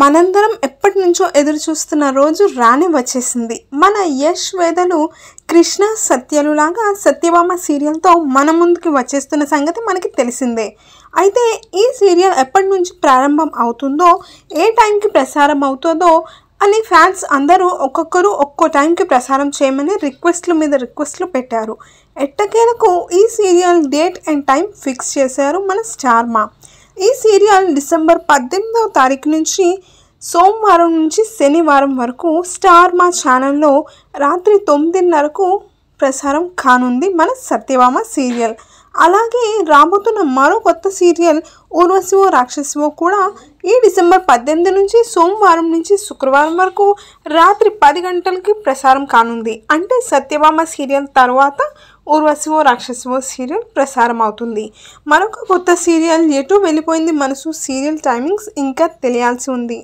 మనందరం ఎప్పటి నుంచో ఎదురు చూస్తున్న రోజు రాని వచ్చేసింది మన యష్ వేదలు కృష్ణ సత్యలులాగా సత్యభామ సీరియల్తో మన ముందుకి వచ్చేస్తున్న సంగతి మనకి తెలిసిందే అయితే ఈ సీరియల్ ఎప్పటి నుంచి ప్రారంభం అవుతుందో ఏ టైంకి ప్రసారం అవుతుందో అని ఫ్యాన్స్ అందరూ ఒక్కొక్కరు ఒక్కో టైంకి ప్రసారం చేయమని రిక్వెస్ట్ల మీద రిక్వెస్ట్లు పెట్టారు ఎట్టకేలకు ఈ serial date and time fix చేశారు మన స్టార్మా ఈ సీరియల్ డిసెంబర్ పద్దెనిమిదవ తారీఖు నుంచి సోమవారం నుంచి శనివారం వరకు స్టార్ మా ఛానల్లో రాత్రి తొమ్మిదిన్నరకు ప్రసారం కానుంది మన సత్యభామ సీరియల్ అలాగే రాబోతున్న మరో కొత్త సీరియల్ ఊర్వశివో రాక్షసివో కూడా ఈ డిసెంబర్ పద్దెనిమిది నుంచి సోమవారం నుంచి శుక్రవారం వరకు రాత్రి పది గంటలకి ప్రసారం కానుంది అంటే సత్యభామ సీరియల్ తర్వాత ఊర్వశివో రాక్షసివో సీరియల్ ప్రసారం అవుతుంది మరొక కొత్త సీరియల్ ఎటు వెళ్ళిపోయింది మనసు సీరియల్ టైమింగ్స్ ఇంకా తెలియాల్సి ఉంది